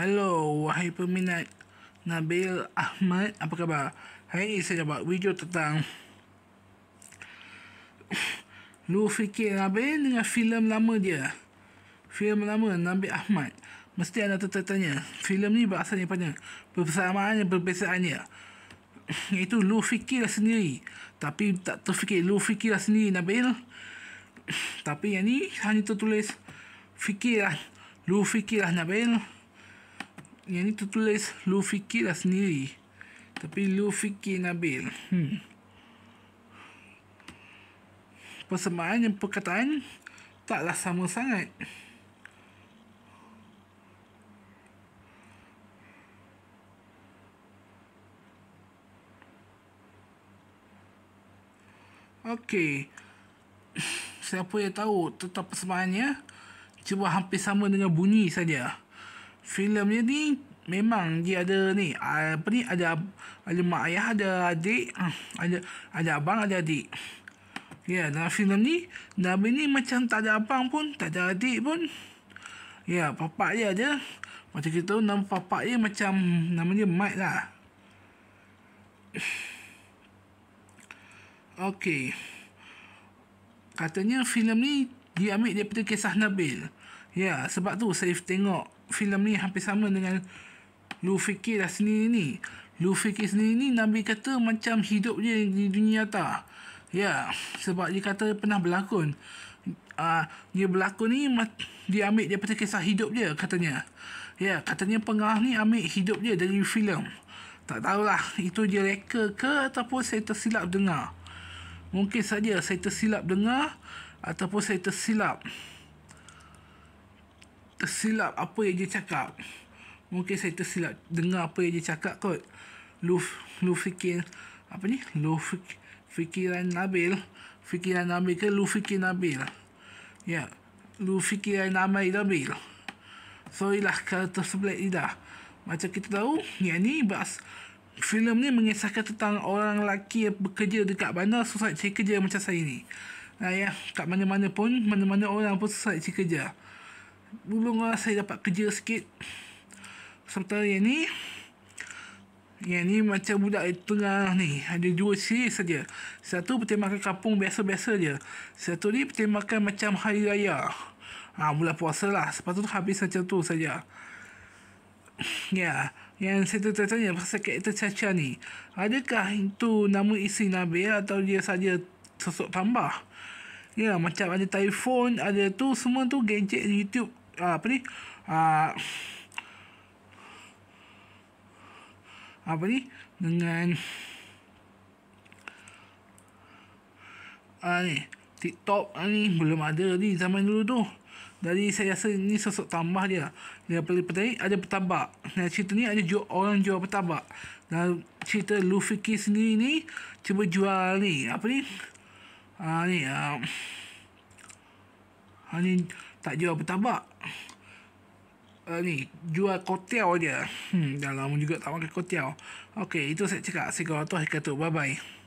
Hello, wahai peminat Nabil Ahmad, apa khabar? Hari ini saya buat video tentang Lu fikir Nabil dengan filem lama dia Filem lama Nabil Ahmad Mesti anda tertanya, filem ni berasal daripada Persamaan dan perbezaannya itu lu fikirlah sendiri Tapi tak terfikir, lu fikirlah sendiri Nabil Tapi yang ni hanya tertulis Fikirlah, lu fikirlah Nabil yang ni tertulis lu fikirlah sendiri tapi lu fikir Nabil hmm. persamaan yang perkataan taklah sama sangat Okey. Siapa yang tahu tetap persamaannya? Cuba hampir sama dengan bunyi saja filemnya ni memang dia ada ni apa ni ada ada mak ayah ada adik ah, ada ada abang ada adik ya yeah, dalam filem ni Nabi ni macam tak ada abang pun tak ada adik pun ya yeah, papa dia ada macam kita tahu nama papa dia macam namanya Mike lah Okey. Katanya filem ni dia diambil daripada kisah Nabil. Ya, sebab tu saya tengok filem ni hampir sama dengan lu fikirlah sendiri ni lu fikir sendiri ni Nabi kata macam hidup dia di dunia nyata ya sebab dia kata pernah berlakon uh, dia berlakon ni dia ambil daripada kisah hidup dia katanya ya katanya pengarah ni ambil hidup dia dari filem tak tahulah itu dia reka ke ataupun saya tersilap dengar mungkin saja saya tersilap dengar ataupun saya tersilap tersilap apa yang dia cakap. Mungkin saya tersilap dengar apa yang dia cakap kot. Lu, lu fikir, apa ni? Lu fikiran Nabil. Fikiran Nabil ke lu fikir Nabil? Ya. Yeah. Lu fikiran nama Nabil. so lah kalau tersebelah Ida. Macam kita tahu, yang ni bas filem ni mengisahkan tentang orang lelaki yang bekerja dekat bandar susah cari kerja macam saya ni. ayah ya, kat mana-mana pun, mana-mana orang pun susah cari kerja. Tolonglah saya dapat kerja sikit serta yang ni Yang ni macam budak tengah ni Ada dua siri saja. Satu bertemakan kampung biasa-biasa je Satu ni bertemakan macam hari raya ha, Bulan puasa lah Sebab tu habis macam tu saja. Ya yeah. Yang saya tertanya-tanya pasal karakter Caca ni Adakah itu nama isi Nabi Atau dia saja sosok tambah Ya, macam ada telefon, ada tu, semua tu gadget YouTube abre a abre dengan ah, ni TikTok ah, ni belum ada ni zaman dulu tu jadi saya rasa ni sosok tambah dia dia paling penting ada petabak dan cerita ni ada jual, orang jual petabak dan cerita Luffy Key sendiri ni cuba jual ni apa ni ah, ni ah, ah, ni tak jual petabak uh, eh, ni jual kotiau dia hmm, dah lama juga tak makan kotiau ok itu saya cakap saya kawan tu saya kata bye bye